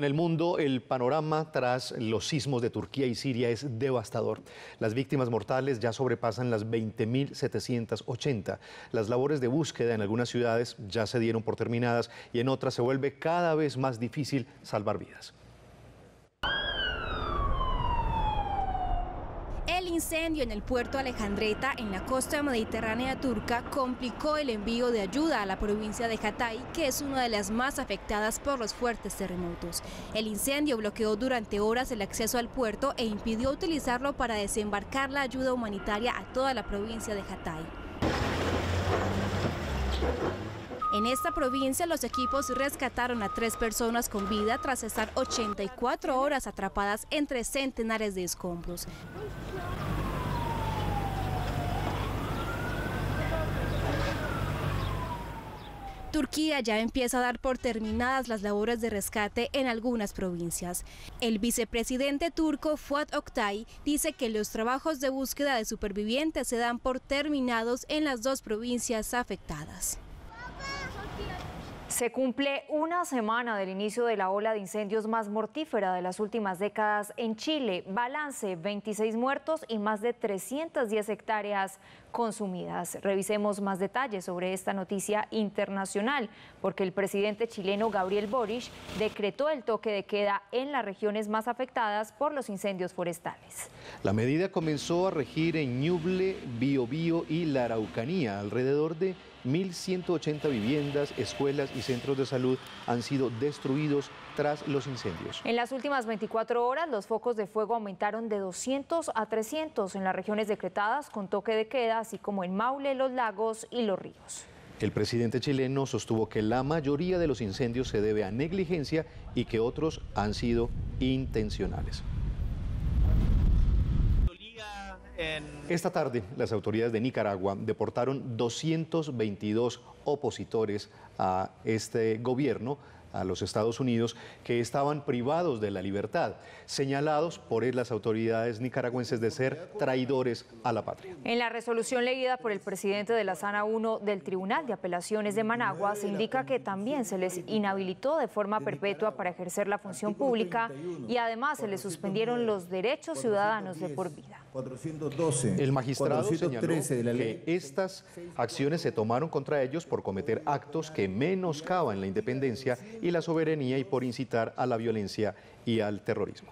en el mundo, el panorama tras los sismos de Turquía y Siria es devastador. Las víctimas mortales ya sobrepasan las 20.780. Las labores de búsqueda en algunas ciudades ya se dieron por terminadas y en otras se vuelve cada vez más difícil salvar vidas. incendio en el puerto Alejandreta, en la costa mediterránea turca, complicó el envío de ayuda a la provincia de Hatay, que es una de las más afectadas por los fuertes terremotos. El incendio bloqueó durante horas el acceso al puerto e impidió utilizarlo para desembarcar la ayuda humanitaria a toda la provincia de Hatay. En esta provincia los equipos rescataron a tres personas con vida tras estar 84 horas atrapadas entre centenares de escombros. Turquía ya empieza a dar por terminadas las labores de rescate en algunas provincias. El vicepresidente turco Fuat Oktay dice que los trabajos de búsqueda de supervivientes se dan por terminados en las dos provincias afectadas. Se cumple una semana del inicio de la ola de incendios más mortífera de las últimas décadas en Chile. Balance, 26 muertos y más de 310 hectáreas consumidas. Revisemos más detalles sobre esta noticia internacional, porque el presidente chileno Gabriel Boric decretó el toque de queda en las regiones más afectadas por los incendios forestales. La medida comenzó a regir en Ñuble, Biobío y la Araucanía, alrededor de 1.180 viviendas, escuelas y centros de salud han sido destruidos tras los incendios. En las últimas 24 horas, los focos de fuego aumentaron de 200 a 300 en las regiones decretadas con toque de queda, así como en Maule, los lagos y los ríos. El presidente chileno sostuvo que la mayoría de los incendios se debe a negligencia y que otros han sido intencionales. Esta tarde, las autoridades de Nicaragua deportaron 222 opositores a este gobierno a los Estados Unidos que estaban privados de la libertad, señalados por las autoridades nicaragüenses de ser traidores a la patria. En la resolución leída por el presidente de la Sana 1 del Tribunal de Apelaciones de Managua se indica que también se les inhabilitó de forma perpetua para ejercer la función pública y además se les suspendieron los derechos ciudadanos de por vida. el magistrado señaló de la ley. que estas acciones se tomaron contra ellos por cometer actos que menoscaban la independencia y la soberanía y por incitar a la violencia y al terrorismo.